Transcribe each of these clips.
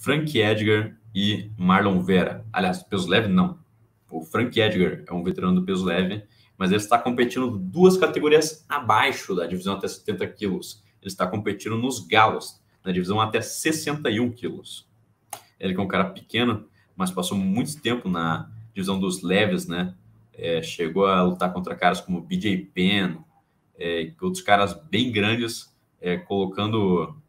Frank Edgar e Marlon Vera. Aliás, peso leve não. O Frank Edgar é um veterano do peso leve, mas ele está competindo duas categorias abaixo da divisão até 70 quilos. Ele está competindo nos galos, na divisão até 61 quilos. Ele que é um cara pequeno, mas passou muito tempo na divisão dos leves, né? É, chegou a lutar contra caras como BJ Penn, é, outros caras bem grandes, é, colocando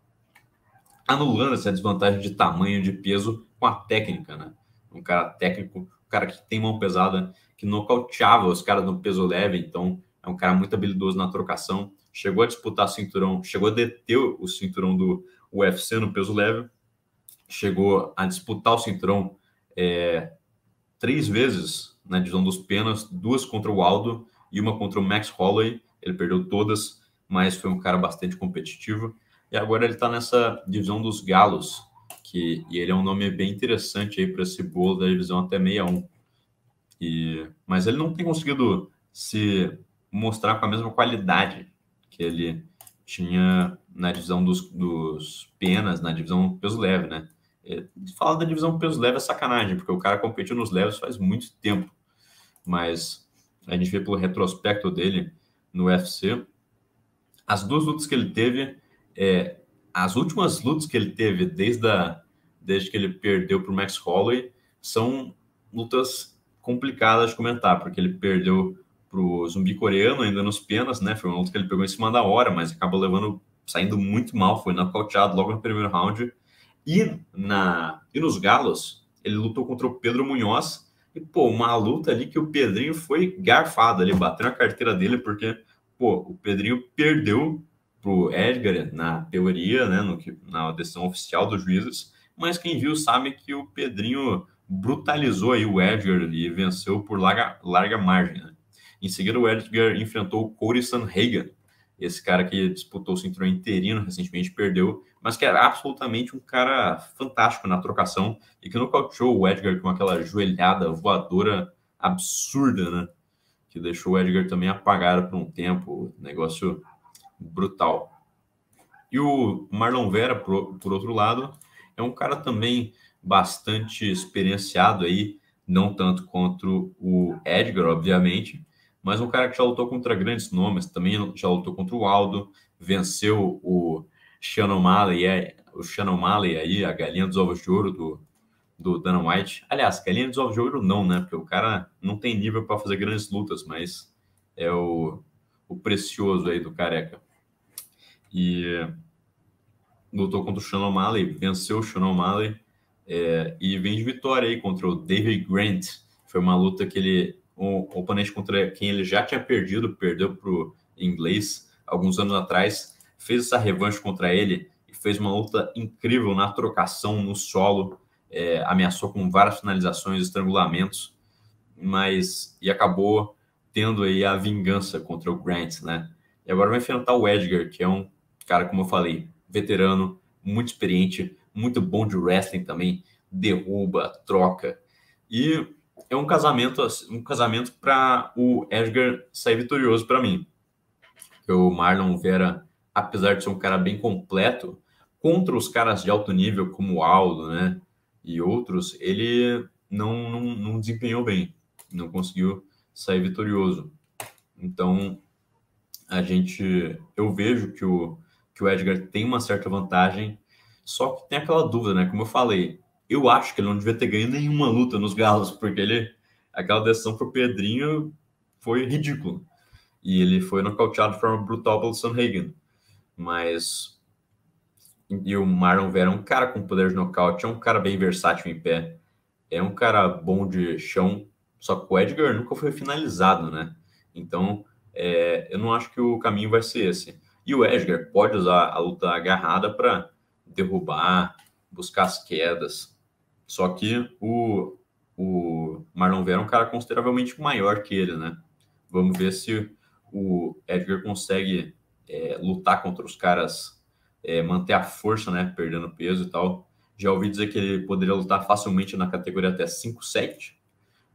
anulando essa desvantagem de tamanho, de peso com a técnica, né? Um cara técnico, um cara que tem mão pesada, que nocauteava os caras no peso leve, então é um cara muito habilidoso na trocação. Chegou a disputar cinturão, chegou a deter o cinturão do UFC no peso leve, chegou a disputar o cinturão é, três vezes na divisão dos penas, duas contra o Aldo e uma contra o Max Holloway. Ele perdeu todas, mas foi um cara bastante competitivo. E agora ele está nessa divisão dos Galos, que e ele é um nome bem interessante aí para esse bolo da divisão até 61. E, mas ele não tem conseguido se mostrar com a mesma qualidade que ele tinha na divisão dos, dos penas, na divisão peso leve, né? É, falar da divisão peso leve é sacanagem, porque o cara competiu nos leves faz muito tempo. Mas a gente vê pelo retrospecto dele no UFC, as duas lutas que ele teve é, as últimas lutas que ele teve desde, a, desde que ele perdeu para o Max Holloway são lutas complicadas de comentar, porque ele perdeu para o zumbi coreano ainda nos penas, né? Foi uma luta que ele pegou em cima da hora, mas acabou levando, saindo muito mal, foi nocauteado logo no primeiro round. E, na, e nos galos, ele lutou contra o Pedro Munhoz, e, pô, uma luta ali que o Pedrinho foi garfado ali, bateu na carteira dele, porque, pô, o Pedrinho perdeu para o Edgar na teoria, né, no, na decisão oficial dos juízes, mas quem viu sabe que o Pedrinho brutalizou aí o Edgar e venceu por larga, larga margem. Né? Em seguida, o Edgar enfrentou o Corey Sanhagen, esse cara que disputou o cinturão interino recentemente, perdeu, mas que era absolutamente um cara fantástico na trocação e que nocauteou o Edgar com aquela joelhada voadora absurda, né? Que deixou o Edgar também apagado por um tempo. Negócio brutal. E o Marlon Vera, por, por outro lado, é um cara também bastante experienciado aí, não tanto contra o Edgar, obviamente, mas um cara que já lutou contra grandes nomes, também já lutou contra o Aldo, venceu o Shannon Malley, é, o Shannon Malley aí, a galinha dos ovos de ouro do, do Dana White. Aliás, galinha dos ovos de ouro não, né? Porque o cara não tem nível para fazer grandes lutas, mas é o, o precioso aí do careca e lutou contra o Sean O'Malley, venceu o Sean O'Malley é, e vem de vitória aí contra o David Grant. Foi uma luta que ele, um oponente contra quem ele já tinha perdido, perdeu para o inglês alguns anos atrás, fez essa revanche contra ele e fez uma luta incrível na trocação, no solo, é, ameaçou com várias finalizações, estrangulamentos, mas e acabou tendo aí a vingança contra o Grant, né? E agora vai enfrentar o Edgar, que é um Cara, como eu falei, veterano, muito experiente, muito bom de wrestling também, derruba, troca. E é um casamento, assim, um casamento para o Edgar sair vitorioso para mim. O Marlon Vera, apesar de ser um cara bem completo, contra os caras de alto nível como o Aldo, né, e outros, ele não, não, não desempenhou bem, não conseguiu sair vitorioso. Então, a gente, eu vejo que o que o Edgar tem uma certa vantagem, só que tem aquela dúvida, né? Como eu falei, eu acho que ele não devia ter ganho nenhuma luta nos Galos, porque ele aquela decisão pro Pedrinho foi ridículo. E ele foi nocauteado de forma brutal pelo Hagen. Mas e o Marlon Vera é um cara com poder de nocaute, é um cara bem versátil em pé, é um cara bom de chão, só que o Edgar nunca foi finalizado, né? Então, é, eu não acho que o caminho vai ser esse. E o Edgar pode usar a luta agarrada para derrubar, buscar as quedas. Só que o, o Marlon Vera é um cara consideravelmente maior que ele, né? Vamos ver se o Edgar consegue é, lutar contra os caras, é, manter a força, né? Perdendo peso e tal. Já ouvi dizer que ele poderia lutar facilmente na categoria até 5,7,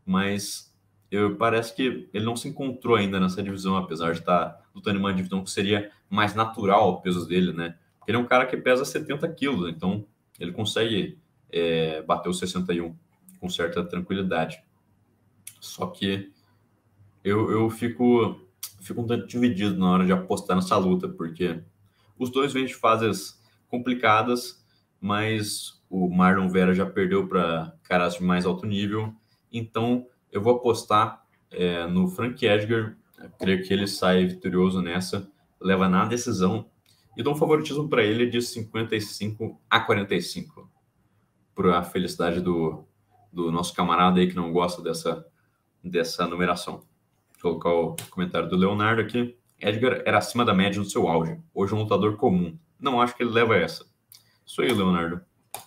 mas eu, parece que ele não se encontrou ainda nessa divisão, apesar de estar tá lutando em uma divisão que seria mais natural o peso dele, né? Ele é um cara que pesa 70 quilos, né? então ele consegue é, bater os 61 com certa tranquilidade. Só que eu, eu fico, fico um tanto dividido na hora de apostar nessa luta, porque os dois vêm de fases complicadas, mas o Marlon Vera já perdeu para caras de mais alto nível, então eu vou apostar é, no Frank Edgar. Eu creio que ele sai vitorioso nessa, leva na decisão e dou um favoritismo para ele de 55 a 45. Para a felicidade do, do nosso camarada aí que não gosta dessa, dessa numeração. Vou colocar o comentário do Leonardo aqui. Edgar era acima da média no seu auge. Hoje é um lutador comum. Não acho que ele leva essa. Isso aí, Leonardo.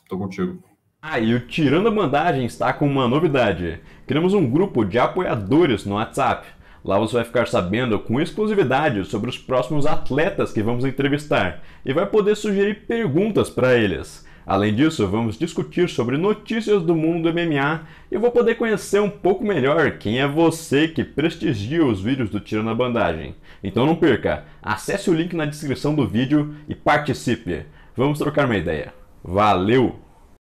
Tô contigo. Ah, e o Tirando a Bandagem está com uma novidade. Criamos um grupo de apoiadores no WhatsApp. Lá você vai ficar sabendo com exclusividade sobre os próximos atletas que vamos entrevistar e vai poder sugerir perguntas para eles. Além disso, vamos discutir sobre notícias do mundo MMA e vou poder conhecer um pouco melhor quem é você que prestigia os vídeos do Tirando a Bandagem. Então não perca, acesse o link na descrição do vídeo e participe. Vamos trocar uma ideia. Valeu!